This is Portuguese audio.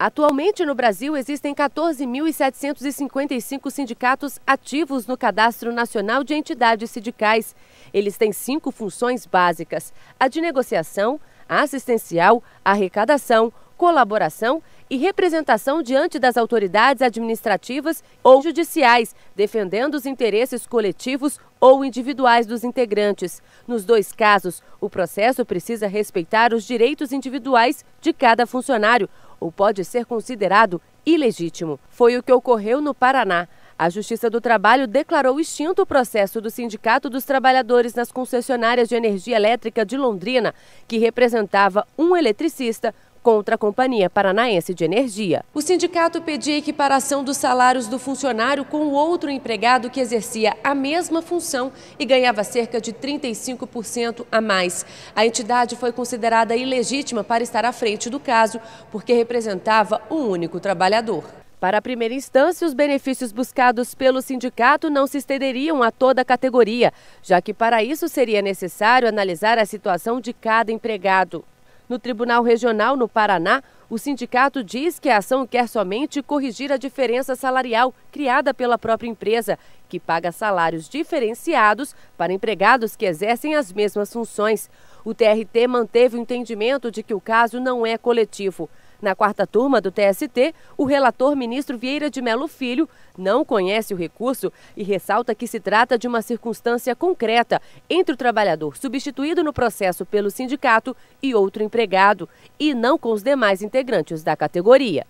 Atualmente no Brasil existem 14.755 sindicatos ativos no Cadastro Nacional de Entidades Sindicais. Eles têm cinco funções básicas: a de negociação, a assistencial, a arrecadação, colaboração e representação diante das autoridades administrativas ou judiciais, defendendo os interesses coletivos ou individuais dos integrantes. Nos dois casos, o processo precisa respeitar os direitos individuais de cada funcionário ou pode ser considerado ilegítimo. Foi o que ocorreu no Paraná. A Justiça do Trabalho declarou extinto o processo do Sindicato dos Trabalhadores nas concessionárias de energia elétrica de Londrina, que representava um eletricista, contra a Companhia Paranaense de Energia. O sindicato pedia equiparação dos salários do funcionário com o outro empregado que exercia a mesma função e ganhava cerca de 35% a mais. A entidade foi considerada ilegítima para estar à frente do caso, porque representava um único trabalhador. Para a primeira instância, os benefícios buscados pelo sindicato não se estenderiam a toda a categoria, já que para isso seria necessário analisar a situação de cada empregado. No Tribunal Regional no Paraná, o sindicato diz que a ação quer somente corrigir a diferença salarial criada pela própria empresa, que paga salários diferenciados para empregados que exercem as mesmas funções. O TRT manteve o entendimento de que o caso não é coletivo. Na quarta turma do TST, o relator ministro Vieira de Melo Filho não conhece o recurso e ressalta que se trata de uma circunstância concreta entre o trabalhador substituído no processo pelo sindicato e outro empregado, e não com os demais integrantes da categoria.